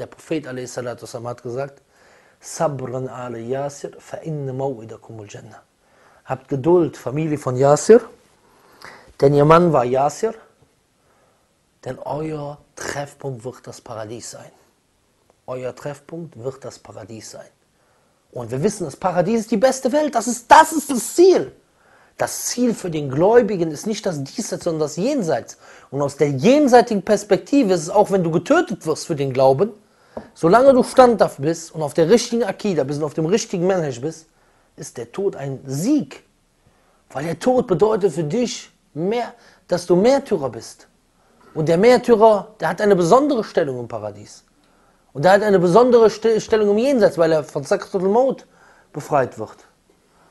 der Prophet a.s. hat gesagt, Sabran al Yasir, fa inna Jannah. Habt Geduld, Familie von Yasir, denn ihr Mann war Yasir, denn euer Treffpunkt wird das Paradies sein. Euer Treffpunkt wird das Paradies sein. Und wir wissen, das Paradies ist die beste Welt, das ist das, ist das Ziel. Das Ziel für den Gläubigen ist nicht das Diesseits, sondern das Jenseits. Und aus der jenseitigen Perspektive ist es auch, wenn du getötet wirst für den Glauben, Solange du standhaft bist und auf der richtigen Akida bist und auf dem richtigen Manhaj bist, ist der Tod ein Sieg. Weil der Tod bedeutet für dich, mehr, dass du Märtyrer bist. Und der Märtyrer, der hat eine besondere Stellung im Paradies. Und der hat eine besondere Stellung im Jenseits, weil er von Sakratul Maut befreit wird.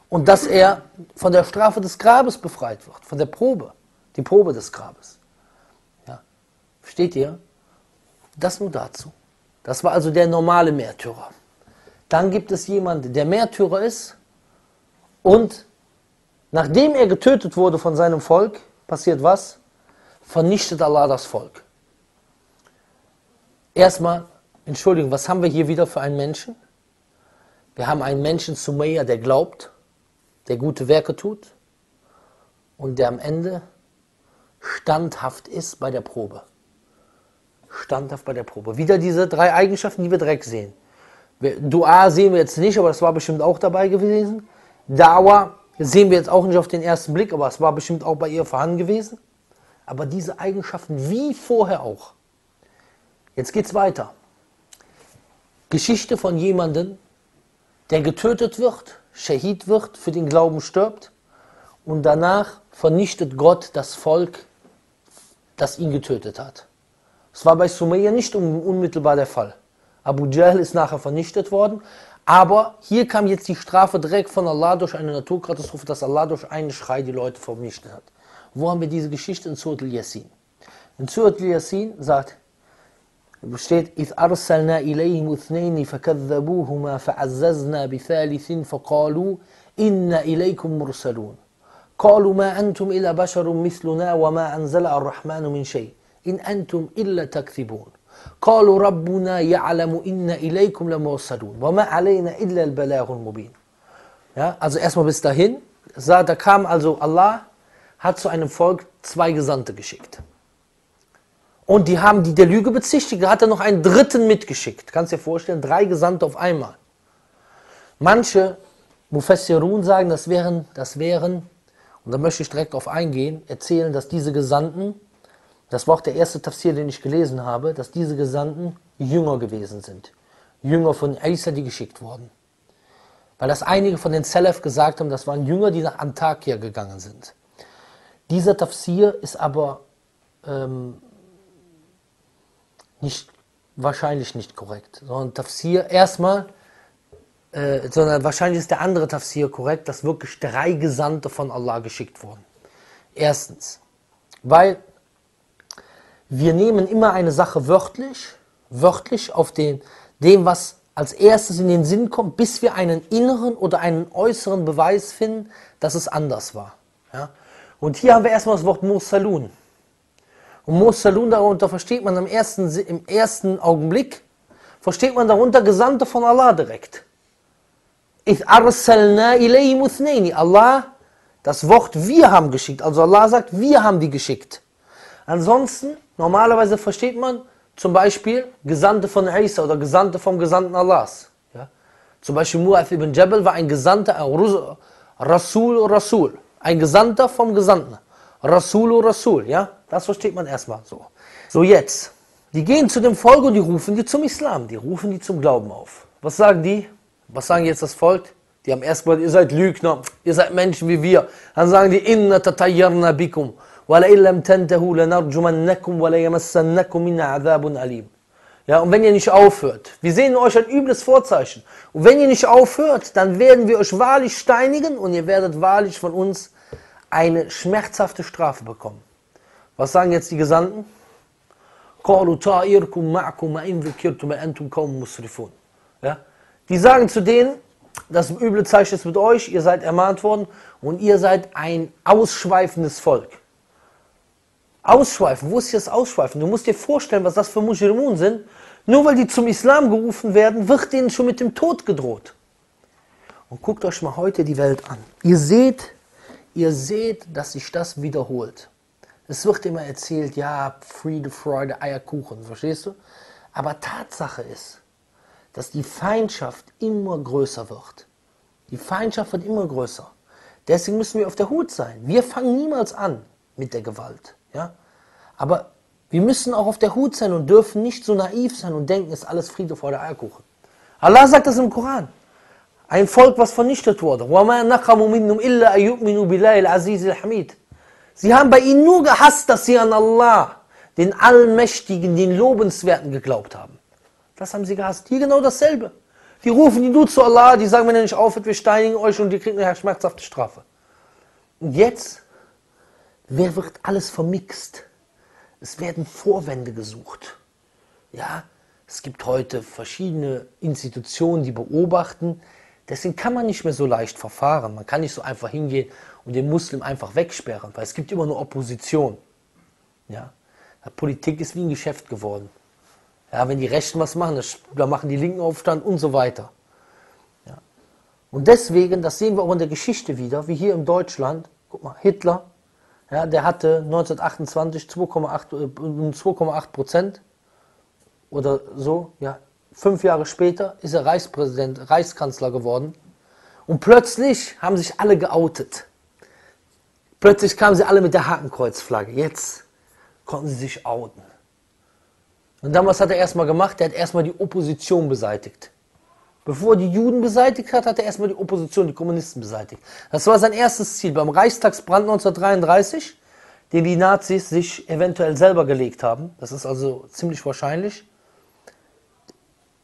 Und dass er von der Strafe des Grabes befreit wird, von der Probe, die Probe des Grabes. Ja. Versteht ihr? Das nur dazu. Das war also der normale Märtyrer. Dann gibt es jemanden, der Märtyrer ist und nachdem er getötet wurde von seinem Volk, passiert was? Vernichtet Allah das Volk. Erstmal, Entschuldigung, was haben wir hier wieder für einen Menschen? Wir haben einen Menschen, Sumayya, der glaubt, der gute Werke tut und der am Ende standhaft ist bei der Probe standhaft bei der Probe. Wieder diese drei Eigenschaften, die wir direkt sehen. Dua sehen wir jetzt nicht, aber das war bestimmt auch dabei gewesen. Dawa sehen wir jetzt auch nicht auf den ersten Blick, aber es war bestimmt auch bei ihr vorhanden gewesen. Aber diese Eigenschaften wie vorher auch. Jetzt geht's weiter. Geschichte von jemandem, der getötet wird, Shahid wird, für den Glauben stirbt und danach vernichtet Gott das Volk, das ihn getötet hat. Es war bei Sumayya nicht unmittelbar der Fall. Abu Jahl ist nachher vernichtet worden, aber hier kam jetzt die Strafe direkt von Allah durch eine Naturkatastrophe, dass Allah durch einen Schrei die Leute vernichtet hat. Wo haben wir diese Geschichte in Surat al yasin In Surat al yasin sagt, steht, إِذْ أَرْسَلْنَا إِلَيْهِمُ اثْنَيْنِ فَكَذَّبُوهُمَا فَعَزَّزْنَا بِثَالِثٍ فَقَالُوا إِنَّا إِلَيْكُمْ مُرْسَلُونَ قالوا ما أنتم إلا بشر مثلنا وما أنزل الرحمن من شيء إن أنتم إلا تكذبون قالوا ربنا يعلم إن إليكم لمرسلون وما علينا إلا البلاغ المبين ja, also erstmal bis dahin sah, da kam also Allah hat zu einem Volk zwei Gesandte geschickt und die haben die der Lüge bezichtigt, hat er noch einen dritten mitgeschickt. Kannst dir vorstellen, drei Gesandte auf einmal. Manche Mufassirun sagen, das wären, das wären, und da möchte ich direkt darauf eingehen, erzählen, dass diese Gesandten das war auch der erste Tafsir, den ich gelesen habe, dass diese Gesandten Jünger gewesen sind. Jünger von Isa, die geschickt wurden. Weil das einige von den Salaf gesagt haben, das waren Jünger, die nach Antakya gegangen sind. Dieser Tafsir ist aber ähm, nicht, wahrscheinlich nicht korrekt, sondern Tafsir erstmal, äh, sondern wahrscheinlich ist der andere Tafsir korrekt, dass wirklich drei Gesandte von Allah geschickt wurden. Erstens, weil wir nehmen immer eine Sache wörtlich, wörtlich auf den, dem, was als erstes in den Sinn kommt, bis wir einen inneren oder einen äußeren Beweis finden, dass es anders war. Ja? Und hier haben wir erstmal das Wort Mosalun. Und Mosalun darunter versteht man im ersten, im ersten Augenblick, versteht man darunter Gesandte von Allah direkt. Allah, das Wort wir haben geschickt. Also Allah sagt, wir haben die geschickt. Ansonsten, normalerweise versteht man zum Beispiel Gesandte von Isa oder Gesandte vom Gesandten Allahs. Ja? Zum Beispiel Mu'af ibn Jabal war ein Gesandter, ein Rasul Rasul. Ein Gesandter vom Gesandten. Rasul Rasul. Ja? Das versteht man erstmal so. So jetzt. Die gehen zu dem Volk und die rufen die zum Islam. Die rufen die zum Glauben auf. Was sagen die? Was sagen jetzt das Volk? Die haben erstmal, ihr seid Lügner, ihr seid Menschen wie wir. Dann sagen die, inna tatayyarna bikum. وَلَئِنْ لَمْ تَنْتَهُوا لَنَرْجُمَنَّكُمْ وَلَيَمَسَّنَّكُمْ مِنَّا عَذَابٌ عَلِيمٌ ja, und wenn ihr nicht aufhört, wir sehen in euch ein übles Vorzeichen. Und wenn ihr nicht aufhört, dann werden wir euch wahrlich steinigen und ihr werdet wahrlich von uns eine schmerzhafte Strafe bekommen. Was sagen jetzt die Gesandten? Ja? Die sagen zu denen, das üble Zeichen ist mit euch, ihr seid ermahnt worden und ihr seid ein ausschweifendes Volk. Ausschweifen, wo ist hier das Ausschweifen? Du musst dir vorstellen, was das für Mujrimun sind. Nur weil die zum Islam gerufen werden, wird ihnen schon mit dem Tod gedroht. Und guckt euch mal heute die Welt an. Ihr seht, ihr seht, dass sich das wiederholt. Es wird immer erzählt, ja, Friede, Freude, Eierkuchen, verstehst du? Aber Tatsache ist, dass die Feindschaft immer größer wird. Die Feindschaft wird immer größer. Deswegen müssen wir auf der Hut sein. Wir fangen niemals an mit der Gewalt. Ja? Aber wir müssen auch auf der Hut sein und dürfen nicht so naiv sein und denken, es ist alles Friede vor der Eierkuchen. Allah sagt das im Koran. Ein Volk, was vernichtet wurde. Sie haben bei ihnen nur gehasst, dass sie an Allah, den Allmächtigen, den Lobenswerten geglaubt haben. Das haben sie gehasst. Hier genau dasselbe. Die rufen die du zu Allah, die sagen, wenn ihr nicht aufhört, wir steinigen euch und ihr kriegt eine schmerzhafte Strafe. Und jetzt, wer wird alles vermixt? Es werden Vorwände gesucht. Ja, es gibt heute verschiedene Institutionen, die beobachten. Deswegen kann man nicht mehr so leicht verfahren. Man kann nicht so einfach hingehen und den Muslim einfach wegsperren, weil es gibt immer nur Opposition. Ja, Politik ist wie ein Geschäft geworden. Ja, wenn die Rechten was machen, dann machen die Linken Aufstand und so weiter. Ja. Und deswegen, das sehen wir auch in der Geschichte wieder, wie hier in Deutschland, guck mal, Hitler, ja, der hatte 1928 2,8 äh, Prozent oder so. Ja, fünf Jahre später ist er Reichspräsident, Reichskanzler geworden. Und plötzlich haben sich alle geoutet. Plötzlich kamen sie alle mit der Hakenkreuzflagge. Jetzt konnten sie sich outen. Und dann was hat er erstmal gemacht? Er hat erstmal die Opposition beseitigt. Bevor er die Juden beseitigt hat, hat er erstmal die Opposition, die Kommunisten beseitigt. Das war sein erstes Ziel beim Reichstagsbrand 1933, den die Nazis sich eventuell selber gelegt haben. Das ist also ziemlich wahrscheinlich.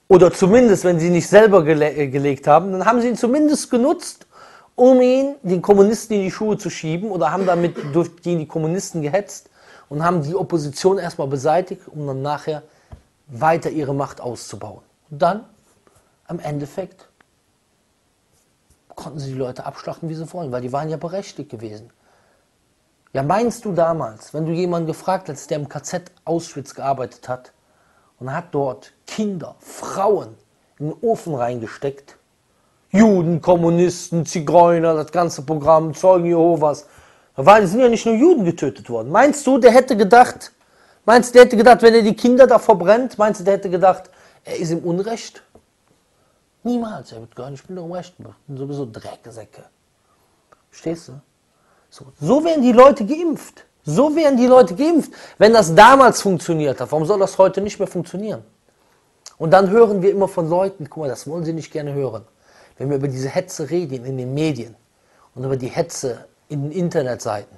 Oder zumindest, wenn sie nicht selber gele äh, gelegt haben, dann haben sie ihn zumindest genutzt, um ihn den Kommunisten in die Schuhe zu schieben oder haben damit durch die, die Kommunisten gehetzt und haben die Opposition erstmal beseitigt, um dann nachher weiter ihre Macht auszubauen. Und dann am Endeffekt konnten sie die Leute abschlachten, wie sie wollen, weil die waren ja berechtigt gewesen. Ja, meinst du damals, wenn du jemanden gefragt hättest, der im KZ Auschwitz gearbeitet hat und hat dort Kinder, Frauen in den Ofen reingesteckt, Juden, Kommunisten, Zigeuner, das ganze Programm, Zeugen Jehovas, da sind ja nicht nur Juden getötet worden. Meinst du, der hätte gedacht, meinst du, der hätte gedacht, wenn er die Kinder da verbrennt, meinst du, der hätte gedacht, er ist im Unrecht? Niemals, er wird gar nicht Bildung und Recht machen. Sowieso Drecksäcke. Verstehst du? So. so werden die Leute geimpft. So werden die Leute geimpft. Wenn das damals funktioniert hat, warum soll das heute nicht mehr funktionieren? Und dann hören wir immer von Leuten, guck mal, das wollen sie nicht gerne hören. Wenn wir über diese Hetze reden in den Medien und über die Hetze in den Internetseiten,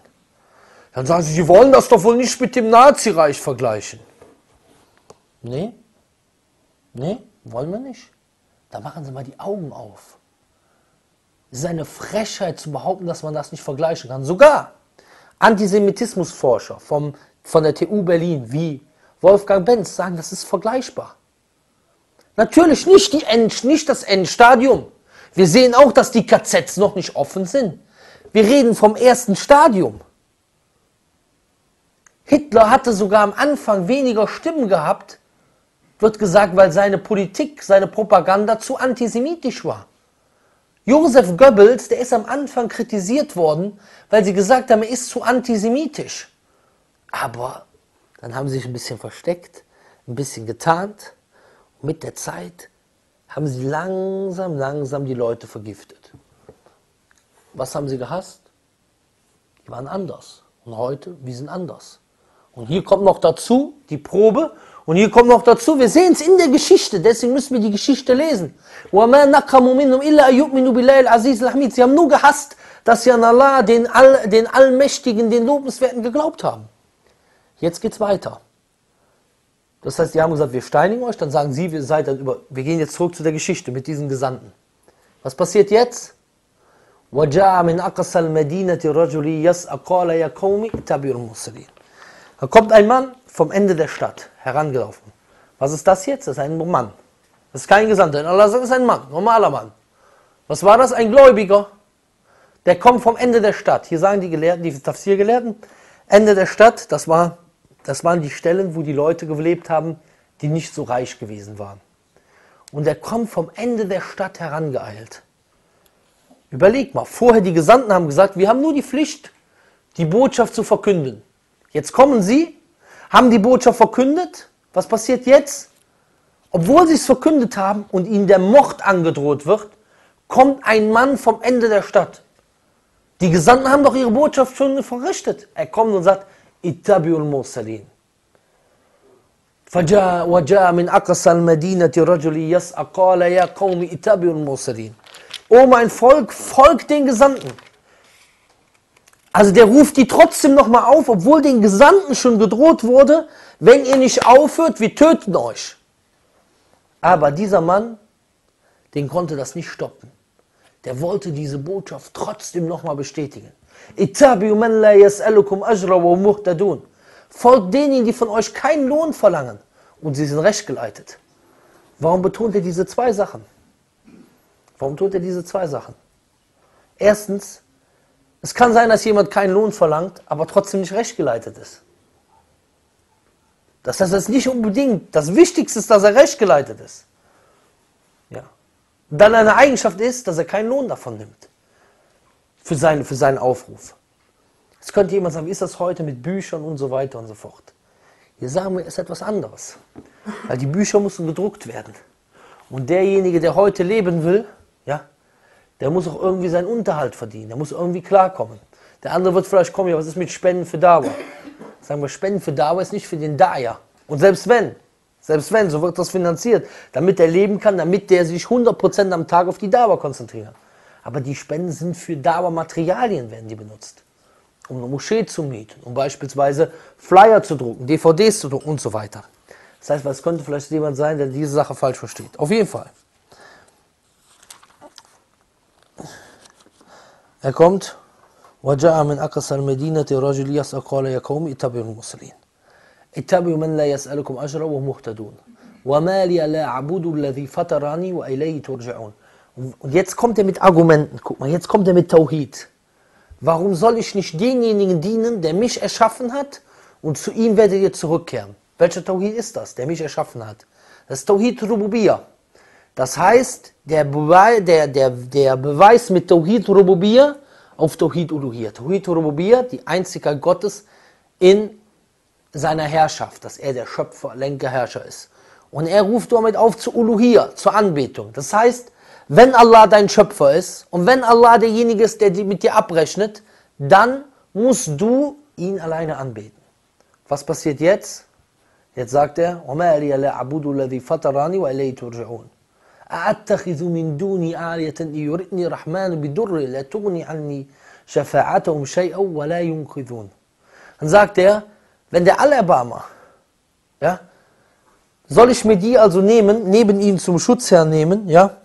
dann sagen sie, sie wollen das doch wohl nicht mit dem Nazireich vergleichen. Nee? Nee? Wollen wir nicht. Da machen Sie mal die Augen auf. Es ist eine Frechheit zu behaupten, dass man das nicht vergleichen kann. Sogar Antisemitismusforscher vom, von der TU Berlin wie Wolfgang Benz sagen, das ist vergleichbar. Natürlich nicht, die End, nicht das Endstadium. Wir sehen auch, dass die KZs noch nicht offen sind. Wir reden vom ersten Stadium. Hitler hatte sogar am Anfang weniger Stimmen gehabt wird gesagt, weil seine Politik, seine Propaganda zu antisemitisch war. Josef Goebbels, der ist am Anfang kritisiert worden, weil sie gesagt haben, er ist zu antisemitisch. Aber dann haben sie sich ein bisschen versteckt, ein bisschen getarnt. Und mit der Zeit haben sie langsam, langsam die Leute vergiftet. Was haben sie gehasst? Die waren anders. Und heute, wir sind anders. Und hier kommt noch dazu die Probe, und hier kommt noch dazu, wir sehen es in der Geschichte, deswegen müssen wir die Geschichte lesen. Sie haben nur gehasst, dass sie an Allah, den, All, den Allmächtigen, den Lobenswerten geglaubt haben. Jetzt geht's weiter. Das heißt, die haben gesagt, wir steinigen euch, dann sagen sie, wir seid dann über, wir gehen jetzt zurück zu der Geschichte mit diesen Gesandten. Was passiert jetzt? Da kommt ein Mann vom Ende der Stadt herangelaufen. Was ist das jetzt? Das ist ein Mann. Das ist kein Gesandter. Allah sagt, das ist ein Mann, normaler Mann. Was war das? Ein Gläubiger. Der kommt vom Ende der Stadt. Hier sagen die Gelehrten, die Tafsir-Gelehrten, Ende der Stadt, das, war, das waren die Stellen, wo die Leute gelebt haben, die nicht so reich gewesen waren. Und er kommt vom Ende der Stadt herangeeilt. Überleg mal, vorher die Gesandten haben gesagt, wir haben nur die Pflicht, die Botschaft zu verkünden. Jetzt kommen sie haben die Botschaft verkündet. Was passiert jetzt? Obwohl sie es verkündet haben und ihnen der Mord angedroht wird, kommt ein Mann vom Ende der Stadt. Die Gesandten haben doch ihre Botschaft schon verrichtet. Er kommt und sagt, Ittabiul Mursalin. فجاء وجاء من أقصى المدينة رجل يسعى قال يا قوم اتبعوا المرسلين O mein Volk, folgt den Gesandten. Also der ruft die trotzdem nochmal auf, obwohl den Gesandten schon gedroht wurde, wenn ihr nicht aufhört, wir töten euch. Aber dieser Mann, den konnte das nicht stoppen. Der wollte diese Botschaft trotzdem nochmal bestätigen. Folgt denen, die von euch keinen Lohn verlangen und sie sind rechtgeleitet. Warum betont er diese zwei Sachen? Warum tut er diese zwei Sachen? Erstens, es kann sein, dass jemand keinen Lohn verlangt, aber trotzdem nicht rechtgeleitet ist. Dass das jetzt nicht unbedingt das Wichtigste ist, dass er rechtgeleitet ist. Ja. Dann eine Eigenschaft ist, dass er keinen Lohn davon nimmt. Für seinen, für seinen Aufruf. Jetzt könnte jemand sagen, wie ist das heute mit Büchern und so weiter und so fort. Hier sagen wir, es ist etwas anderes. Weil die Bücher müssen gedruckt werden. Und derjenige, der heute leben will, ja, der muss auch irgendwie seinen Unterhalt verdienen. Der muss irgendwie klarkommen. Der andere wird vielleicht kommen, ja, was ist mit Spenden für Dawa? Sagen wir, Spenden für Dawa ist nicht für den Daya. Und selbst wenn, selbst wenn, so wird das finanziert, damit er leben kann, damit der sich 100% am Tag auf die Dawa konzentrieren. Aber die Spenden sind für Dawa-Materialien, werden die benutzt. Um eine Moschee zu mieten, um beispielsweise Flyer zu drucken, DVDs zu drucken und so weiter. Das heißt, es könnte vielleicht jemand sein, der diese Sache falsch versteht. Auf jeden Fall. Er kommt, وجاء من أقصى المدينة رجل يسأل قال يا قوم اتبعوا المرسلين اتبعوا من لا يسألكم أجرا وهم مهتدون وما لي لا أعبد الذي فطرني وإليه ترجعون Und jetzt kommt er mit Argumenten, guck mal, jetzt kommt er mit Tauhid. Warum soll ich nicht denjenigen dienen, der mich erschaffen hat und zu ihm werdet ihr zurückkehren? Welcher Tauhid ist das, der mich erschaffen hat? Das ist Tauhid Rububiyah. Das heißt, der, Bewe der, der, der Beweis mit Tawhid Rububiyya auf Tawhid Uluhiyya. Tawhid Rububiyya, die einzige Gottes in seiner Herrschaft, dass er der Schöpfer, Lenker, Herrscher ist. Und er ruft damit auf zu Uluhiyya, zur Anbetung. Das heißt, wenn Allah dein Schöpfer ist und wenn Allah derjenige ist, der mit dir abrechnet, dann musst du ihn alleine anbeten. Was passiert jetzt? Jetzt sagt er, وَمَا لِيَ لَا عَبُدُ الَّذِي فَتَرَانِي وَإِلَيْهِ أتخذ من دوني آلية إن يردني الرحمن بضر لا تغني عني شفاعتهم شيئا ولا ينقذون Dann sagt er, wenn der Allerbarmer, ja, soll ich mir die also nehmen, neben ihnen zum Schutzherrn nehmen, ja,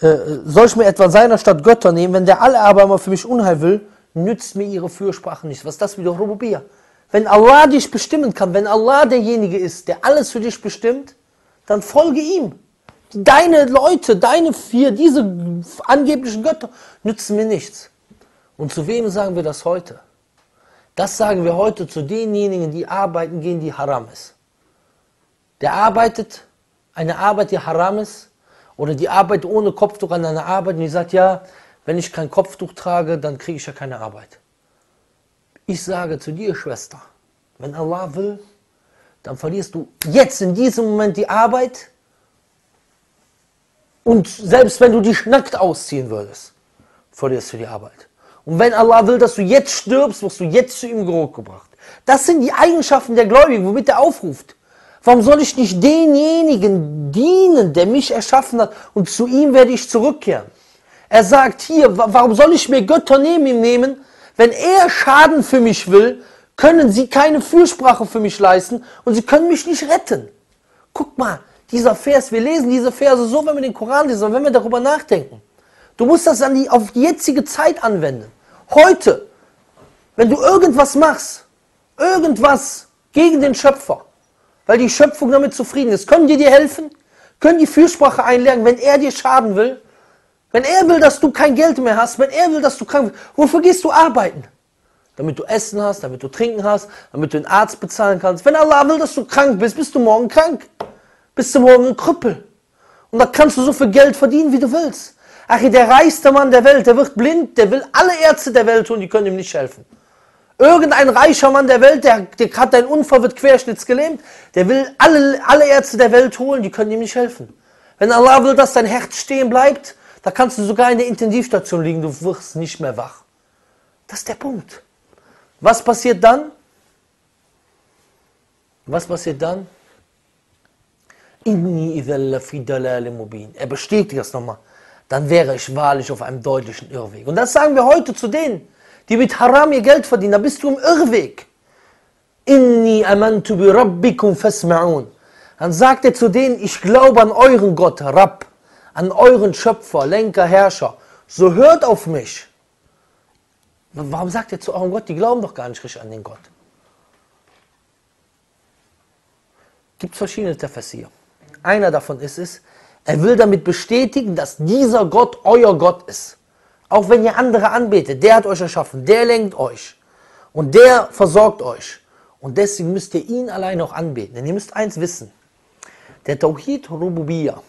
äh, soll ich mir etwa seiner Stadt Götter nehmen, wenn der Allerbarmer für mich Unheil will, nützt mir ihre Fürsprache nicht. Was ist das wieder Rububiyah? Wenn Allah dich bestimmen kann, wenn Allah derjenige ist, der alles für dich bestimmt, dann folge ihm. Deine Leute, deine vier, diese angeblichen Götter nützen mir nichts. Und zu wem sagen wir das heute? Das sagen wir heute zu denjenigen, die arbeiten gehen, die haram ist. Der arbeitet eine Arbeit, die haram ist, oder die arbeitet ohne Kopftuch an einer Arbeit und die sagt, ja, wenn ich kein Kopftuch trage, dann kriege ich ja keine Arbeit. Ich sage zu dir, Schwester, wenn Allah will, dann verlierst du jetzt in diesem Moment die Arbeit und selbst wenn du dich nackt ausziehen würdest, verlierst du die Arbeit. Und wenn Allah will, dass du jetzt stirbst, wirst du jetzt zu ihm gebracht. Das sind die Eigenschaften der Gläubigen, womit er aufruft. Warum soll ich nicht denjenigen dienen, der mich erschaffen hat, und zu ihm werde ich zurückkehren? Er sagt hier, warum soll ich mir Götter neben ihm nehmen, wenn er Schaden für mich will, können sie keine Fürsprache für mich leisten und sie können mich nicht retten. Guck mal, dieser Vers, wir lesen diese Verse so, wenn wir den Koran lesen, wenn wir darüber nachdenken. Du musst das an die, auf die jetzige Zeit anwenden. Heute, wenn du irgendwas machst, irgendwas gegen den Schöpfer, weil die Schöpfung damit zufrieden ist, können die dir helfen? Können die Fürsprache einlernen, wenn er dir schaden will? Wenn er will, dass du kein Geld mehr hast, wenn er will, dass du krank bist, wofür gehst du arbeiten? Damit du Essen hast, damit du Trinken hast, damit du den Arzt bezahlen kannst. Wenn Allah will, dass du krank bist, bist du morgen krank bist du morgen ein Krüppel. Und da kannst du so viel Geld verdienen, wie du willst. Ach, der reichste Mann der Welt, der wird blind, der will alle Ärzte der Welt tun, die können ihm nicht helfen. Irgendein reicher Mann der Welt, der, der hat einen Unfall, wird querschnittsgelähmt, der will alle, alle Ärzte der Welt holen, die können ihm nicht helfen. Wenn Allah will, dass dein Herz stehen bleibt, da kannst du sogar in der Intensivstation liegen, du wirst nicht mehr wach. Das ist der Punkt. Was passiert dann? Was passiert dann? Er bestätigt das nochmal. Dann wäre ich wahrlich auf einem deutlichen Irrweg. Und das sagen wir heute zu denen, die mit Haram ihr Geld verdienen. Da bist du im Irrweg. Inni amantu bi rabbikum fasma'un. Dann sagt er zu denen, ich glaube an euren Gott, Rabb, an euren Schöpfer, Lenker, Herrscher. So hört auf mich. Warum sagt er zu eurem Gott? Die glauben doch gar nicht richtig an den Gott. Gibt es verschiedene Tafassir. Einer davon ist es, er will damit bestätigen, dass dieser Gott euer Gott ist. Auch wenn ihr andere anbetet, der hat euch erschaffen, der lenkt euch und der versorgt euch. Und deswegen müsst ihr ihn allein auch anbeten. Denn ihr müsst eins wissen, der Tawhid Rububiya,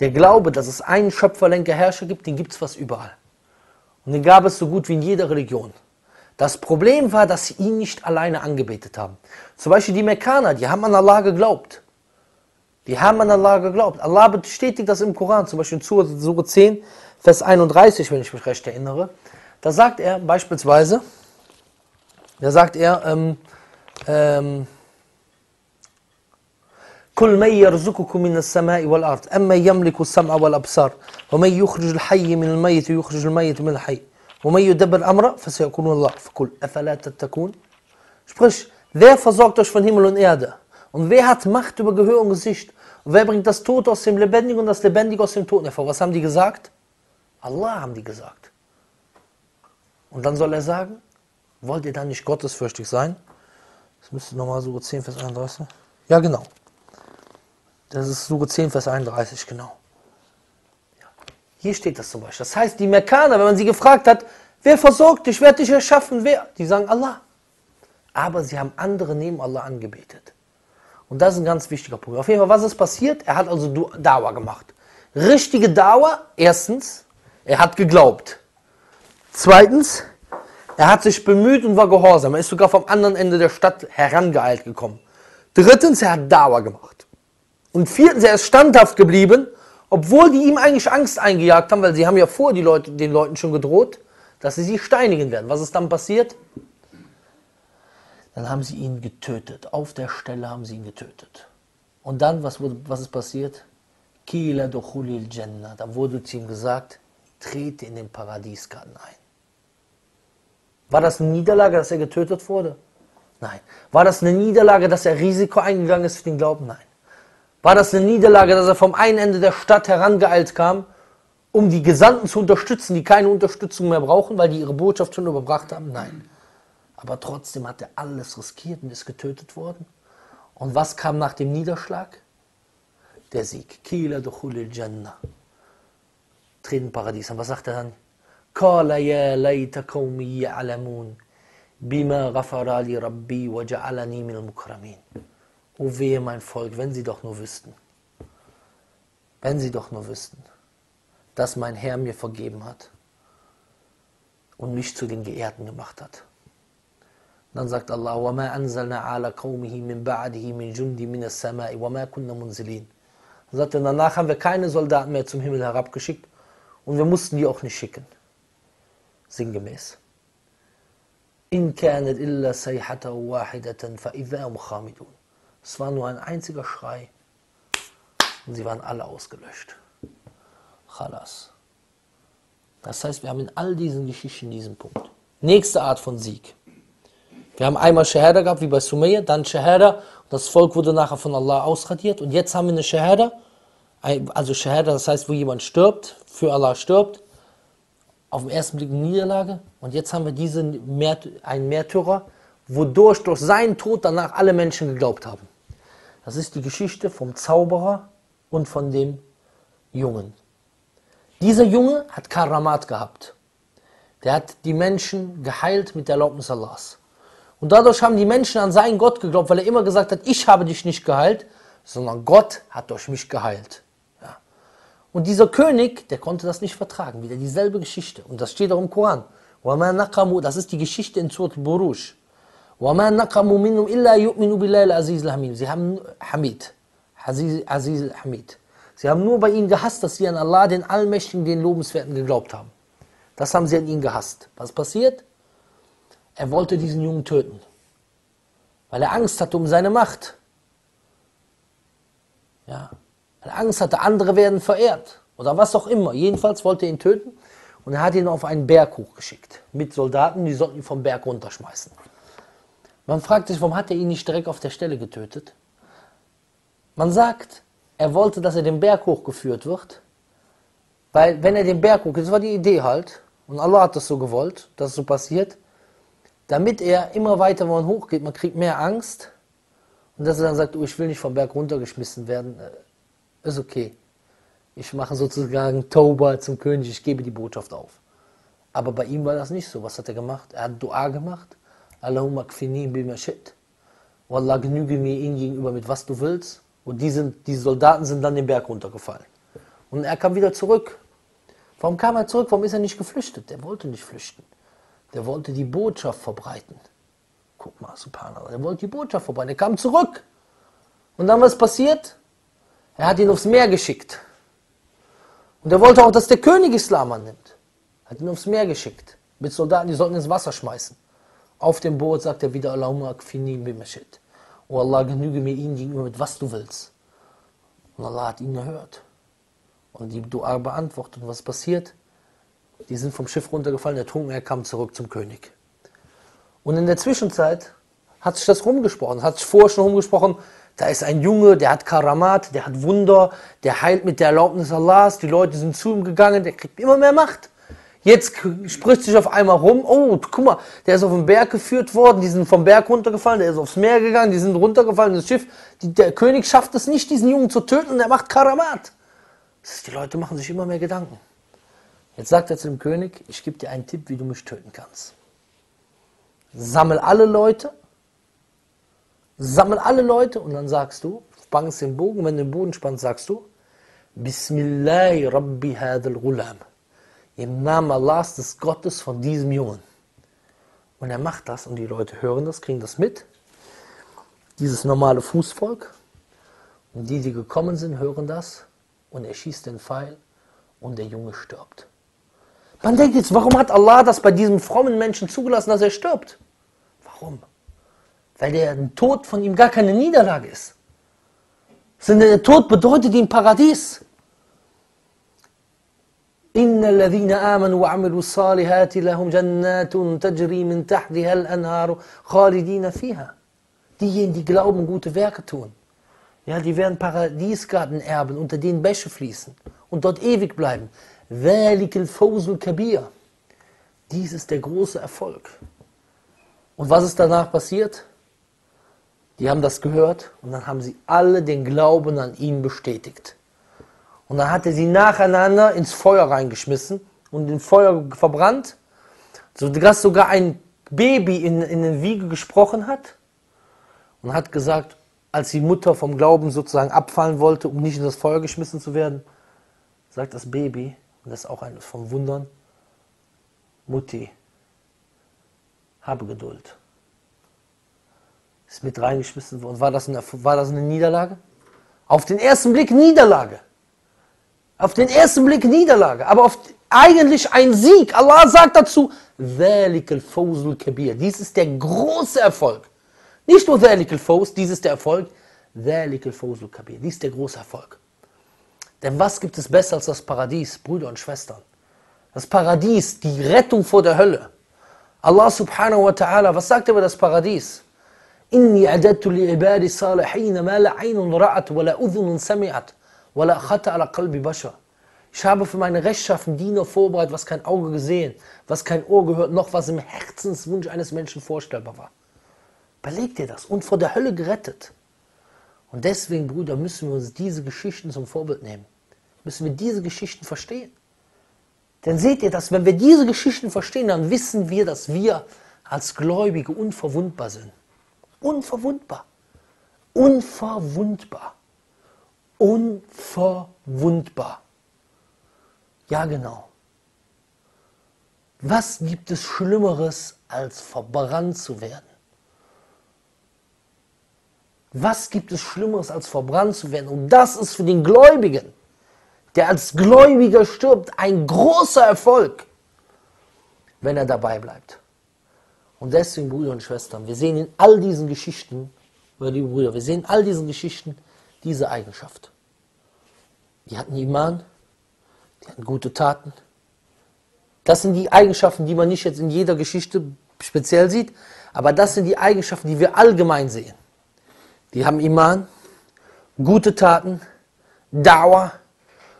der Glaube, dass es einen Schöpfer, Lenker, Herrscher gibt, den gibt es fast überall. Und den gab es so gut wie in jeder Religion. Das Problem war, dass sie ihn nicht alleine angebetet haben. Zum Beispiel die Mekkaner, die haben an Allah geglaubt. Die haben an Allah geglaubt. Allah bestätigt das im Koran, zum Beispiel in Surah 10, Vers 31, wenn ich mich recht erinnere. Da sagt er beispielsweise, da sagt er, ähm, ähm, قل من يرزقكم من السماء والأرض أما يملك السمع والأبصار ومن يخرج الحي من الميت يخرج الميت من الحي ومن يدبر أمر فسيكون الله فقل أفلا تتقون Sprich, wer versorgt euch von Himmel und Erde? Und wer hat Macht über Gehör und Gesicht? Und wer bringt das Tote aus dem Lebendigen und das Lebendige aus dem Toten hervor? Was haben die gesagt? Allah haben die gesagt. Und dann soll er sagen, wollt ihr dann nicht gottesfürchtig sein? Das müsste nochmal Sure 10, Vers 31. Ja, genau. Das ist Sure 10, Vers 31, genau. Ja. Hier steht das zum Beispiel. Das heißt, die Mekkaner, wenn man sie gefragt hat, wer versorgt dich, wer hat dich erschaffen, wer? Die sagen Allah. Aber sie haben andere neben Allah angebetet. Und das ist ein ganz wichtiger Punkt. Auf jeden Fall, was ist passiert? Er hat also Dauer gemacht. Richtige Dauer, erstens, er hat geglaubt. Zweitens, er hat sich bemüht und war gehorsam. Er ist sogar vom anderen Ende der Stadt herangeeilt gekommen. Drittens, er hat Dauer gemacht. Und viertens, er ist standhaft geblieben, obwohl die ihm eigentlich Angst eingejagt haben, weil sie haben ja vor die Leute, den Leuten schon gedroht, dass sie sie steinigen werden. Was ist dann passiert? Dann haben sie ihn getötet. Auf der Stelle haben sie ihn getötet. Und dann, was, wurde, was ist passiert? Kila dochulil Jannah. Da wurde zu ihm gesagt, trete in den Paradiesgarten ein. War das eine Niederlage, dass er getötet wurde? Nein. War das eine Niederlage, dass er Risiko eingegangen ist für den Glauben? Nein. War das eine Niederlage, dass er vom einen Ende der Stadt herangeeilt kam, um die Gesandten zu unterstützen, die keine Unterstützung mehr brauchen, weil die ihre Botschaft schon überbracht haben? Nein aber trotzdem hat er alles riskiert und ist getötet worden. Und was kam nach dem Niederschlag? Der Sieg. Kila dukhulil Jannah. Treten Paradies. Und was sagt er dann? Kala ya layta qawmi ya'lamun bima ghafara rabbi wa ja'alani min mukramin. O wehe mein Volk, wenn sie doch nur wüssten. Wenn sie doch nur wüssten, dass mein Herr mir vergeben hat und mich zu den Geehrten gemacht hat. Dann sagt Allah, وَمَا أَنزَلْنَا عَلَى قَوْمِهِ مِنْ بَعْدِهِ مِنْ جُنْدِ مِنَ السَّمَاءِ وَمَا كُنَّا مُنْزِلِينَ Dann sagt er, danach haben wir keine Soldaten mehr zum Himmel herabgeschickt und wir mussten die auch nicht schicken. Sinngemäß. إِن كَانَتْ إِلَّا سَيْحَةً وَاحِدَةً فَإِذَا مُخَامِدُونَ Es war nur ein einziger Schrei und sie waren alle ausgelöscht. Chalas. Das heißt, wir haben in all diesen Geschichten diesen Punkt. Nächste Art von Sieg. Wir haben einmal Shahada gehabt, wie bei Sumayya, dann Shahada, das Volk wurde nachher von Allah ausradiert und jetzt haben wir eine Shahada, also Shahada, das heißt, wo jemand stirbt, für Allah stirbt, auf den ersten Blick eine Niederlage und jetzt haben wir diesen Mär einen Märtyrer, wodurch durch seinen Tod danach alle Menschen geglaubt haben. Das ist die Geschichte vom Zauberer und von dem Jungen. Dieser Junge hat Karamat gehabt. Der hat die Menschen geheilt mit der Erlaubnis Allahs. Und dadurch haben die Menschen an seinen Gott geglaubt, weil er immer gesagt hat, ich habe dich nicht geheilt, sondern Gott hat durch mich geheilt. Ja. Und dieser König, der konnte das nicht vertragen. Wieder dieselbe Geschichte. Und das steht auch im Koran. Das ist die Geschichte in Surat Burush. Sie haben Hamid. Aziz Hamid. Sie haben nur bei ihnen gehasst, dass sie an Allah, den Allmächtigen, den Lobenswerten geglaubt haben. Das haben sie an ihnen gehasst. Was passiert? Er wollte diesen Jungen töten, weil er Angst hatte um seine Macht. Ja, weil er Angst hatte, andere werden verehrt oder was auch immer. Jedenfalls wollte er ihn töten und er hat ihn auf einen Berg hochgeschickt mit Soldaten, die sollten ihn vom Berg runterschmeißen. Man fragt sich, warum hat er ihn nicht direkt auf der Stelle getötet? Man sagt, er wollte, dass er den Berg hochgeführt wird, weil wenn er den Berg hoch, das war die Idee halt, und Allah hat das so gewollt, dass es so passiert, damit er immer weiter, wenn man hochgeht, man kriegt mehr Angst und dass er dann sagt, oh, ich will nicht vom Berg runtergeschmissen werden, äh, ist okay. Ich mache sozusagen Toba zum König, ich gebe die Botschaft auf. Aber bei ihm war das nicht so. Was hat er gemacht? Er hat Dua gemacht. Allahumma kfini bimashit. Wallah, genüge mir ihn gegenüber mit was du willst. Und die, sind, die Soldaten sind dann den Berg runtergefallen. Und er kam wieder zurück. Warum kam er zurück? Warum ist er nicht geflüchtet? Er wollte nicht flüchten. Der wollte die Botschaft verbreiten. Guck mal, Subhanallah, der wollte die Botschaft verbreiten. Er kam zurück. Und dann was passiert? Er hat ihn aufs Meer geschickt. Und er wollte auch, dass der König Islam annimmt. Er Hat ihn aufs Meer geschickt. Mit Soldaten, die sollten ins Wasser schmeißen. Auf dem Boot sagt er wieder, Allahumma akfini bimashit. O Allah, genüge mir ihnen gegenüber mit was du willst. Und Allah hat ihn erhört. Und die Dua beantwortet. Und was passiert? Die sind vom Schiff runtergefallen, ertrunken, er kam zurück zum König. Und in der Zwischenzeit hat sich das rumgesprochen, hat sich vorher schon rumgesprochen, da ist ein Junge, der hat Karamat, der hat Wunder, der heilt mit der Erlaubnis Allahs, die Leute sind zu ihm gegangen, der kriegt immer mehr Macht. Jetzt spricht sich auf einmal rum, oh, guck mal, der ist auf den Berg geführt worden, die sind vom Berg runtergefallen, der ist aufs Meer gegangen, die sind runtergefallen, das Schiff, die, der König schafft es nicht, diesen Jungen zu töten, und der macht Karamat. die Leute machen sich immer mehr Gedanken. Jetzt sagt er zu dem König, ich gebe dir einen Tipp, wie du mich töten kannst. Sammel alle Leute, sammel alle Leute und dann sagst du, spannst den Bogen, wenn du den Boden spannst, sagst du, Bismillah Rabbi Hadal Ghulam. Im Namen Allahs des Gottes von diesem Jungen. Und er macht das und die Leute hören das, kriegen das mit. Dieses normale Fußvolk. Und die, die gekommen sind, hören das. Und er schießt den Pfeil und der Junge stirbt. Man denkt jetzt, warum hat Allah das bei diesem frommen Menschen zugelassen, dass er stirbt? Warum? Weil der Tod von ihm gar keine Niederlage ist. Sondern der Tod bedeutet ihm Paradies. Diejenigen, die glauben, gute Werke tun, ja, die werden Paradiesgarten erben, unter denen Bäche fließen und dort ewig bleiben. Dies ist der große Erfolg. Und was ist danach passiert? Die haben das gehört und dann haben sie alle den Glauben an ihn bestätigt. Und dann hat er sie nacheinander ins Feuer reingeschmissen und im Feuer verbrannt, sodass sogar ein Baby in, in den Wiege gesprochen hat und hat gesagt, als die Mutter vom Glauben sozusagen abfallen wollte, um nicht in das Feuer geschmissen zu werden, sagt das Baby, und das ist auch eines von Wundern, Mutti, habe Geduld. Ist mit reingeschmissen worden. War das, eine, war das eine Niederlage? Auf den ersten Blick Niederlage. Auf den ersten Blick Niederlage. Aber auf, eigentlich ein Sieg. Allah sagt dazu, dies ist der große Erfolg. Nicht nur Dhelikal Fawz, dies ist der Erfolg. Dhelikal Fawzul Kabir, dies ist der große Erfolg. Denn was gibt es besser als das Paradies, Brüder und Schwestern? Das Paradies, die Rettung vor der Hölle. Allah subhanahu wa ta'ala, was sagt er über das Paradies? إني أعددت لعبادي الصالحين ما لا عين رأت ولا أذن سمعت ولا خطأ على قلب بشر Ich habe für meine rechtschaffen Diener vorbereitet, was kein Auge gesehen, was kein Ohr gehört, noch was im Herzenswunsch eines Menschen vorstellbar war. Belegt ihr das. Und vor der Hölle gerettet. Und deswegen, Brüder, müssen wir uns diese Geschichten zum Vorbild nehmen. Müssen wir diese Geschichten verstehen. Denn seht ihr dass wenn wir diese Geschichten verstehen, dann wissen wir, dass wir als Gläubige unverwundbar sind. Unverwundbar. Unverwundbar. Unverwundbar. Ja, genau. Was gibt es Schlimmeres, als verbrannt zu werden? Was gibt es Schlimmeres, als verbrannt zu werden? Und das ist für den Gläubigen, der als Gläubiger stirbt, ein großer Erfolg, wenn er dabei bleibt. Und deswegen, Brüder und Schwestern, wir sehen in all diesen Geschichten, oder liebe Brüder, wir sehen in all diesen Geschichten diese Eigenschaft. Die hatten Iman, die hatten gute Taten. Das sind die Eigenschaften, die man nicht jetzt in jeder Geschichte speziell sieht, aber das sind die Eigenschaften, die wir allgemein sehen. Die haben Iman, gute Taten, Dauer,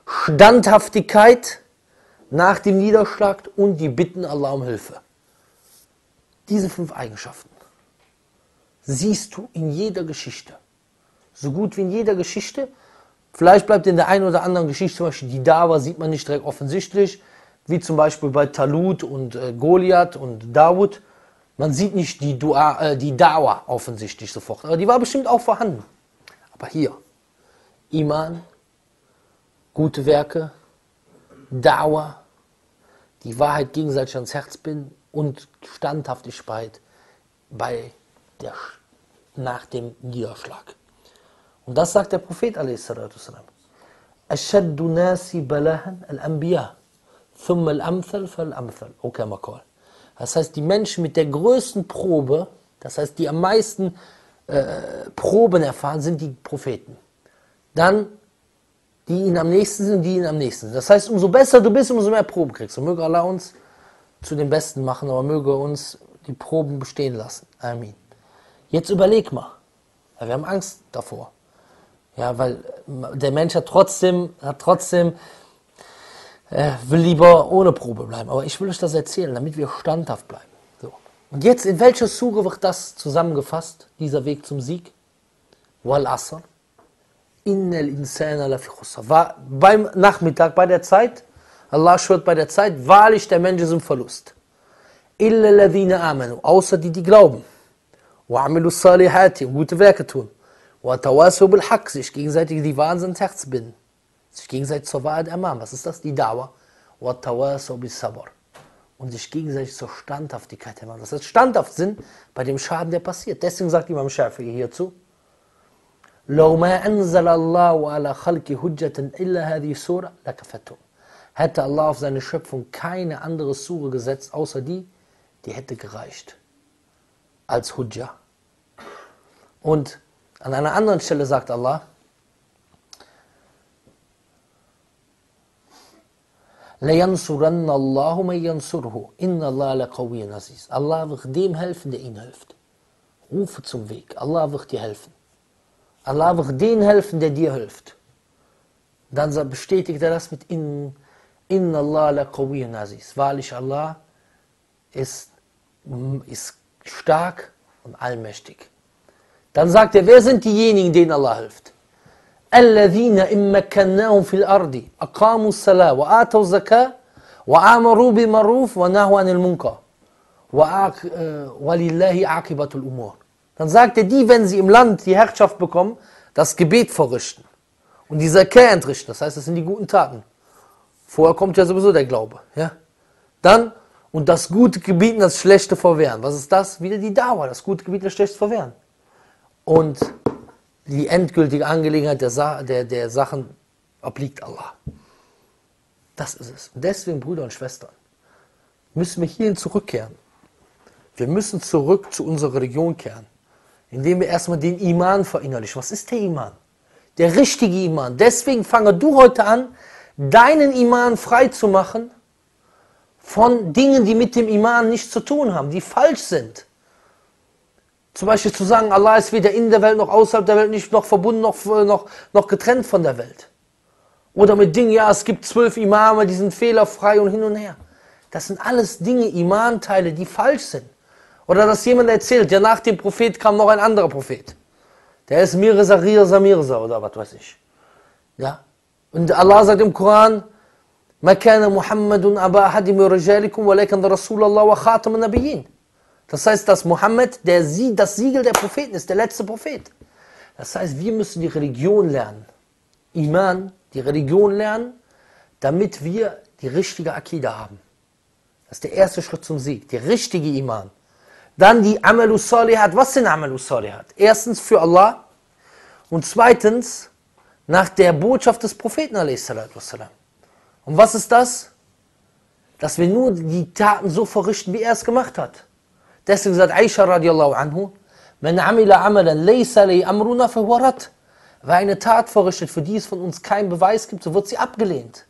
Standhaftigkeit nach dem Niederschlag und die bitten Allah um Hilfe. Diese fünf Eigenschaften siehst du in jeder Geschichte. So gut wie in jeder Geschichte. Vielleicht bleibt in der einen oder anderen Geschichte, zum Beispiel die Dawa, sieht man nicht direkt offensichtlich, wie zum Beispiel bei Talut und äh, Goliath und Dawud. Man sieht nicht die, Dua, äh, die Dawa offensichtlich sofort, aber die war bestimmt auch vorhanden. Aber hier, Iman, gute Werke, Dauer, die Wahrheit gegenseitig ans Herz binden und Standhaftigkeit bei der, nach dem Niederschlag. Und das sagt der Prophet a.s. أشد الناس بلاها الأنبياء ثم الأمثل فالأمثل أو كما قال das heißt, die Menschen mit der größten Probe, das heißt, die am meisten äh, Proben erfahren, sind die Propheten. Dann die ihnen am nächsten sind, die ihnen am nächsten sind. Das heißt, umso besser du bist, umso mehr Proben kriegst du. Möge Allah uns zu den Besten machen, aber möge uns die Proben bestehen lassen. Amen. Jetzt überleg mal. Ja, wir haben Angst davor. Ja, weil äh, der Mensch hat trotzdem, hat trotzdem äh, will lieber ohne Probe bleiben. Aber ich will euch das erzählen, damit wir standhaft bleiben. So. Und jetzt, in welcher Suche wird das zusammengefasst, dieser Weg zum Sieg? Wal Asr. Innal insana lafi War beim Nachmittag, bei der Zeit, Allah schwört bei der Zeit, wahrlich der Mensch ist im Verlust. Illa ladhina amenu, außer die, die glauben. Wa amilu salihati, gute Werke tun. Wa tawasu bil haq, sich gegenseitig die Wahrheit Herz binden sich gegenseitig zur Wahrheit ermahnen. Was ist das? Die Dauer. Und sich gegenseitig zur Standhaftigkeit ermahnen. Das heißt, standhaft sind bei dem Schaden, der passiert. Deswegen sagt Imam Shafi'i hierzu, hätte Allah auf seine Schöpfung keine andere Sure gesetzt, außer die, die hätte gereicht. Als Hujjah. Und an einer anderen Stelle sagt Allah, Allah wird dem helfen, der ihm hilft. Rufe zum Weg. Allah wird dir helfen. Allah wird den helfen, der dir hilft. Dann bestätigt er das mit in, Inna Allah laqawiyyun aziz. Wahrlich Allah ist, ist stark und allmächtig. Dann sagt er, wer sind diejenigen, denen Allah hilft? الذين إن مكناهم في الأرض أقاموا الصلاة وآتوا الزكاة وآمروا بالمعروف ونهوا عن المنكر ولله عاقبة الأمور Dann sagt er, die, wenn sie im Land die Herrschaft bekommen, das Gebet verrichten und die Zakat entrichten. Das heißt, das sind die guten Taten. Vorher kommt ja sowieso der Glaube. Ja? Dann, und das Gute gebieten, das Schlechte verwehren. Was ist das? Wieder die Dauer, das Gute gebieten, das Schlechte verwehren. Und die endgültige Angelegenheit der, Sa der, der Sachen obliegt Allah. Das ist es. Und deswegen, Brüder und Schwestern, müssen wir hierhin zurückkehren. Wir müssen zurück zu unserer Religion kehren, indem wir erstmal den Iman verinnerlichen. Was ist der Iman? Der richtige Iman. Deswegen fange du heute an, deinen Iman frei zu machen von Dingen, die mit dem Iman nichts zu tun haben, die falsch sind. Zum Beispiel zu sagen, Allah ist weder in der Welt noch außerhalb der Welt, nicht noch verbunden noch, äh, noch, noch getrennt von der Welt. Oder mit Dingen, ja, es gibt zwölf Imame, die sind fehlerfrei und hin und her. Das sind alles Dinge, Imanteile, die falsch sind. Oder dass jemand erzählt, ja, nach dem Prophet kam noch ein anderer Prophet. Der ist Mirza, Rirza, Mirza oder was weiß ich. Ja. Und Allah sagt im Koran, مَكَانَ مُحَمَّدٌ أَبَا أَحَدٍ مِنْ رِجَالِكُمْ وَلَكَنْ رَسُولَ اللَّهِ وَخَاتَمَ النَّبِيِّينَ das heißt, dass Mohammed der Sie das Siegel der Propheten ist, der letzte Prophet. Das heißt, wir müssen die Religion lernen. Iman, die Religion lernen, damit wir die richtige Akida haben. Das ist der erste Schritt zum Sieg, die richtige Iman. Dann die Amalu Salihat. Was sind Amalu Salihat? Erstens für Allah und zweitens nach der Botschaft des Propheten. Und was ist das? Dass wir nur die Taten so verrichten, wie er es gemacht hat. Deswegen sagt Aisha radiallahu anhu, Man amila amalan laysa li amruna fawarat. Wer eine Tat vorrichtet, für die es von uns keinen Beweis gibt, so wird sie abgelehnt.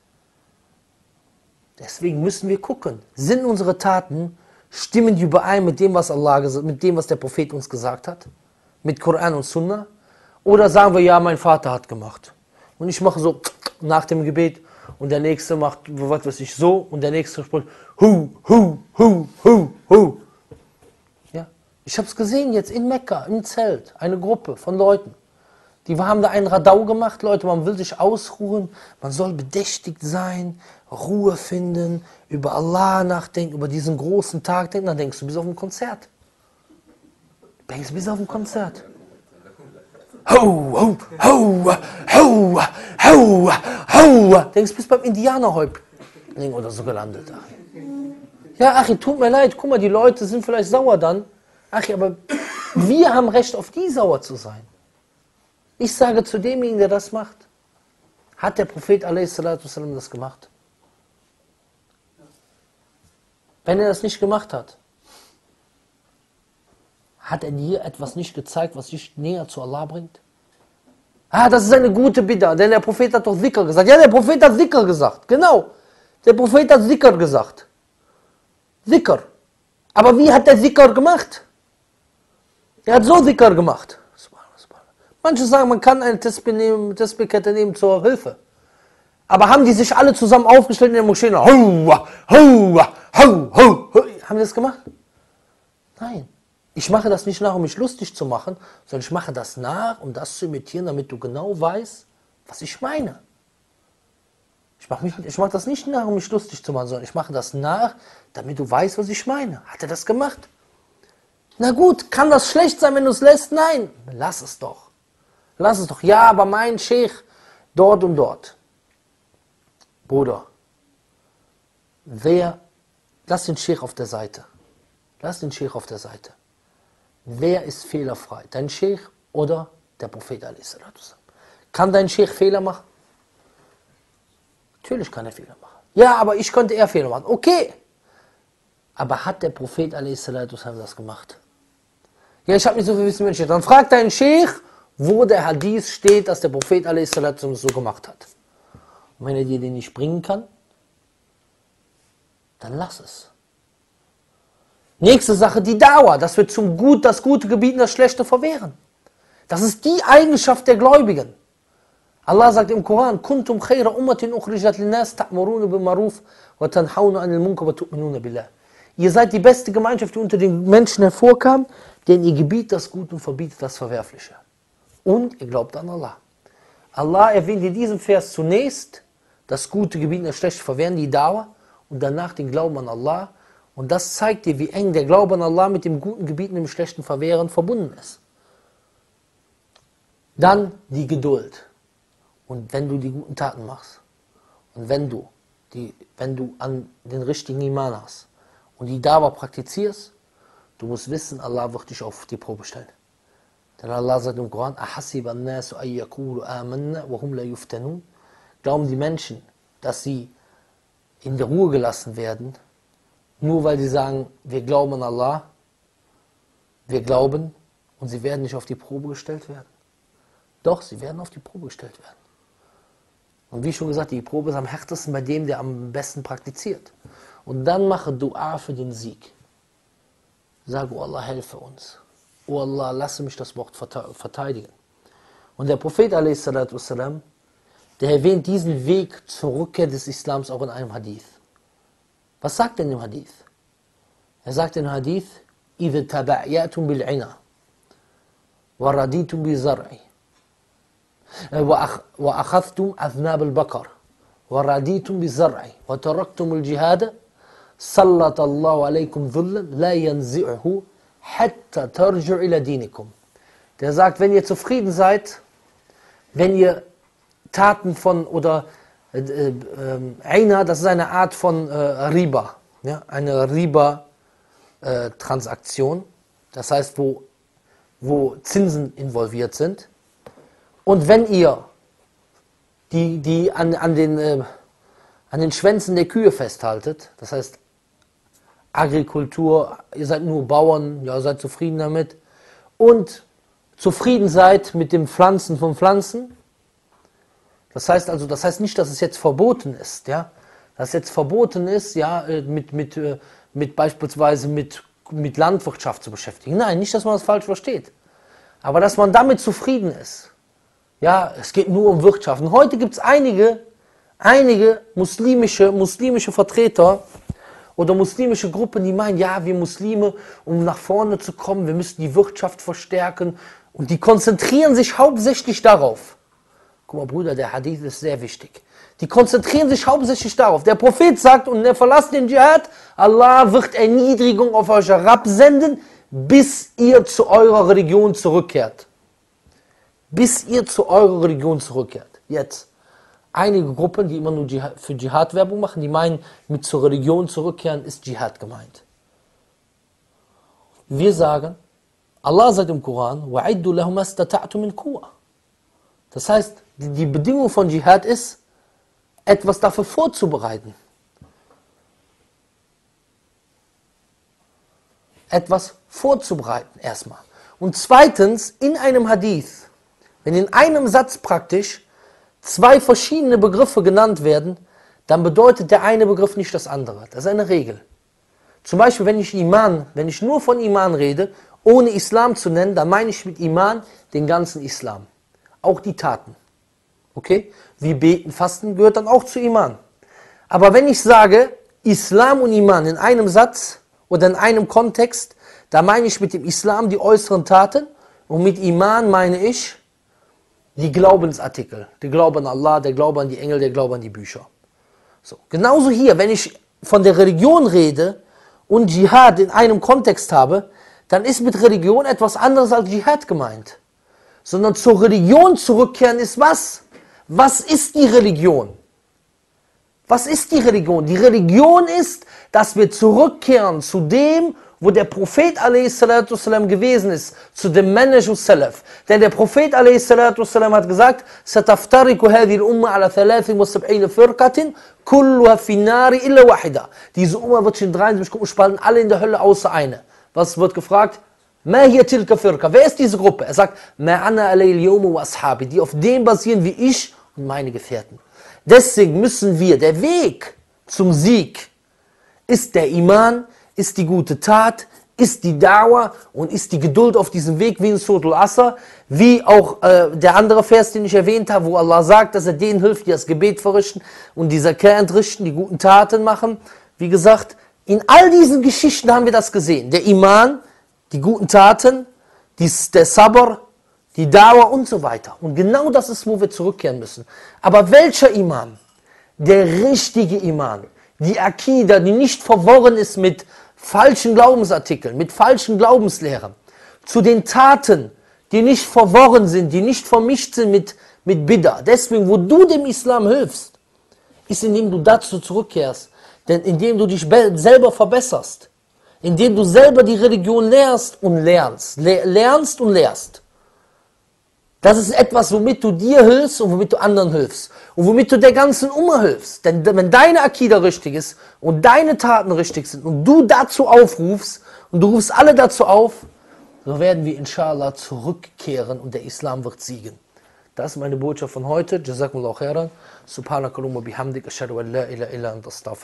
Deswegen müssen wir gucken, sind unsere Taten, stimmen die überein mit dem, was Allah mit dem, was der Prophet uns gesagt hat, mit Koran und Sunnah? Oder sagen wir, ja, mein Vater hat gemacht. Und ich mache so nach dem Gebet und der Nächste macht, was weiß ich, so und der Nächste spricht, hu, hu, hu, hu, hu. Ich habe es gesehen jetzt in Mekka, im Zelt, eine Gruppe von Leuten. Die haben da einen Radau gemacht, Leute, man will sich ausruhen, man soll bedächtigt sein, Ruhe finden, über Allah nachdenken, über diesen großen Tag denken, dann denkst du, bist auf dem Konzert. Denkst du, bist auf dem Konzert. Ho, ho, ho, ho, ho, ho. Denkst du, bist beim Indianerhäuptling oder so gelandet. Ja, Achi, tut mir leid, guck mal, die Leute sind vielleicht sauer dann, Ach ja, aber wir haben Recht, auf die sauer zu sein. Ich sage zu demjenigen, der das macht, hat der Prophet a.s. das gemacht? Wenn er das nicht gemacht hat, hat er dir etwas nicht gezeigt, was dich näher zu Allah bringt? Ah, das ist eine gute Bitte, denn der Prophet hat doch Dhikr gesagt. Ja, der Prophet hat Dhikr gesagt, genau. Der Prophet hat Dhikr gesagt. Dhikr. Aber wie hat der Dhikr gemacht? Er hat so dicker gemacht. Manche sagen, man kann eine Tesbih nehmen, nehmen zur Hilfe. Aber haben die sich alle zusammen aufgestellt in der Moschee? Haua, haua, hau, hau, Haben die das gemacht? Nein. Ich mache das nicht nach, um mich lustig zu machen, sondern ich mache das nach, um das zu imitieren, damit du genau weißt, was ich meine. Ich mache, mich, ich mache das nicht nach, um mich lustig zu machen, sondern ich mache das nach, damit du weißt, was ich meine. Hat er das gemacht? Na gut, kann das schlecht sein, wenn du es lässt? Nein, lass es doch. Lass es doch. Ja, aber mein Sheikh, dort und dort. Bruder, wer, lass den Sheikh auf der Seite. Lass den Sheikh auf der Seite. Wer ist fehlerfrei? Dein Sheikh oder der Prophet a.s. Kann dein Sheikh Fehler machen? Natürlich kann er Fehler machen. Ja, aber ich konnte eher Fehler machen. Okay. Aber hat der Prophet a.s. das gemacht? Ja, ich habe nicht so viel Wissen wie Sheikh. Dann fragt deinen Sheikh, wo der Hadith steht, dass der Prophet a.s. so gemacht hat. Und wenn er dir den nicht bringen kann, dann lass es. Nächste Sache, die Dauer, dass wir zum Gut das Gute gebieten, das Schlechte verwehren. Das ist die Eigenschaft der Gläubigen. Allah sagt im Koran, Kuntum khayra ummatin ukhrijat linnas ta'muruna bil maruf wa tanhauna 'anil munkar wa tu'minuna billah. Ihr seid die beste Gemeinschaft, die unter den Menschen hervorkam. Denn ihr gebietet das Gute und verbietet das Verwerfliche. Und ihr glaubt an Allah. Allah erwähnt in diesem Vers zunächst das Gute gebieten, das Schlechte verwehren, die Dauer und danach den Glauben an Allah. Und das zeigt dir, wie eng der Glaube an Allah mit dem guten Gebieten dem schlechten Verwehren verbunden ist. Dann die Geduld. Und wenn du die guten Taten machst und wenn du, die, wenn du an den richtigen Iman hast und die Dawa praktizierst Du musst wissen, Allah wird dich auf die Probe stellen. Denn Allah sagt im Koran, Glauben die Menschen, dass sie in der Ruhe gelassen werden, nur weil sie sagen, wir glauben an Allah, wir glauben und sie werden nicht auf die Probe gestellt werden. Doch, sie werden auf die Probe gestellt werden. Und wie schon gesagt, die Probe ist am härtesten bei dem, der am besten praktiziert. Und dann mache Dua für den Sieg. Sag, oh Allah, helfe uns. Oh Allah, lasse mich das Wort verteidigen. Und der Prophet a.s., der erwähnt diesen Weg zur Rückkehr des Islams auch in einem Hadith. Was sagt er in dem Hadith? Er sagt in dem Hadith, إِذْ تَبَعْيَأْتُمْ بِالْعِنَى وَرَدِيتُمْ بِزَرْعِ وَأَخَذْتُمْ أَذْنَابَ الْبَقَرِ وَرَدِيتُمْ بِزَرْعِ وَتَرَكْتُمُ الْجِهَادَ Sallatallahu alaikum la yanzi'uhu hatta tarju' ila dinikum. Der sagt, wenn ihr zufrieden seid, wenn ihr Taten von, oder äh, äh, einer, ähm, das ist eine Art von äh, Riba, ja, eine Riba-Transaktion, äh, das heißt, wo, wo Zinsen involviert sind. Und wenn ihr die, die an, an, den, äh, an den Schwänzen der Kühe festhaltet, das heißt Agrikultur, ihr seid nur Bauern, ja, seid zufrieden damit. Und zufrieden seid mit dem Pflanzen von Pflanzen. Das heißt also, das heißt nicht, dass es jetzt verboten ist, ja. Dass jetzt verboten ist, ja, äh, mit, mit, äh, mit beispielsweise mit, mit Landwirtschaft zu beschäftigen. Nein, nicht, dass man das falsch versteht. Aber dass man damit zufrieden ist. Ja, es geht nur um Wirtschaft. Und heute gibt es einige, einige muslimische, muslimische Vertreter, oder muslimische Gruppen, die meinen, ja, wir Muslime, um nach vorne zu kommen, wir müssen die Wirtschaft verstärken. Und die konzentrieren sich hauptsächlich darauf. Guck mal, Bruder, der Hadith ist sehr wichtig. Die konzentrieren sich hauptsächlich darauf. Der Prophet sagt, und er verlasst den Dschihad, Allah wird Erniedrigung auf euch herabsenden, bis ihr zu eurer Religion zurückkehrt. Bis ihr zu eurer Religion zurückkehrt. Jetzt einige Gruppen, die immer nur Dschihad, für Dschihad Werbung machen, die meinen, mit zur Religion zurückkehren ist Dschihad gemeint. Wir sagen, Allah sagt im Koran, Das heißt, die, die Bedingung von Dschihad ist, etwas dafür vorzubereiten. Etwas vorzubereiten erstmal. Und zweitens, in einem Hadith, wenn in einem Satz praktisch zwei verschiedene Begriffe genannt werden, dann bedeutet der eine Begriff nicht das andere. Das ist eine Regel. Zum Beispiel, wenn ich Iman, wenn ich nur von Iman rede, ohne Islam zu nennen, dann meine ich mit Iman den ganzen Islam. Auch die Taten. Okay? Wie beten, fasten gehört dann auch zu Iman. Aber wenn ich sage Islam und Iman in einem Satz oder in einem Kontext, da meine ich mit dem Islam die äußeren Taten und mit Iman meine ich die Glaubensartikel. Der Glaube an Allah, der Glaube an die Engel, der Glaube an die Bücher. So. Genauso hier, wenn ich von der Religion rede und Dschihad in einem Kontext habe, dann ist mit Religion etwas anderes als Dschihad gemeint. Sondern zur Religion zurückkehren ist was? Was ist die Religion? Was ist die Religion? Die Religion ist, dass wir zurückkehren zu dem, wo der Prophet والسلام, gewesen ist, zu dem Manager Salaf. Denn der Prophet والسلام, hat gesagt, Sataftariku hadhi umma ala 73 firqatin, kulluha finari illa wahida. Diese Umma wird sich in 73 Gruppen spalten, alle in der Hölle außer eine. Was wird gefragt? Ma hiya tilka firqa? Wer ist diese Gruppe? Er sagt, ma ana alayil wa ashabi, die auf dem basieren wie ich und meine Gefährten. Deswegen müssen wir, der Weg zum Sieg ist der Iman, ist die gute Tat, ist die Dauer und ist die Geduld auf diesem Weg wie in Suratul Asr, wie auch äh, der andere Vers, den ich erwähnt habe, wo Allah sagt, dass er denen hilft, die das Gebet verrichten und dieser Zakir entrichten, die guten Taten machen. Wie gesagt, in all diesen Geschichten haben wir das gesehen. Der Iman, die guten Taten, die, der Sabr, die Dauer und so weiter. Und genau das ist, wo wir zurückkehren müssen. Aber welcher Iman? Der richtige Iman. Die Akida, die nicht verworren ist mit falschen Glaubensartikeln, mit falschen Glaubenslehren, zu den Taten, die nicht verworren sind, die nicht vermischt sind mit, mit Bidda. Deswegen, wo du dem Islam hilfst, ist, indem du dazu zurückkehrst, denn indem du dich selber verbesserst, indem du selber die Religion lehrst und lernst, lernst und lehrst. Das ist etwas, womit du dir hilfst und womit du anderen hilfst. Und womit du der ganzen Umma hilfst. Denn wenn deine Akida richtig ist und deine Taten richtig sind und du dazu aufrufst und du rufst alle dazu auf, so werden wir inshallah zurückkehren und der Islam wird siegen. Das ist meine Botschaft von heute. Jazakumullah khairan. Subhanakalumma bihamdik. Ashadu an la ila illa anta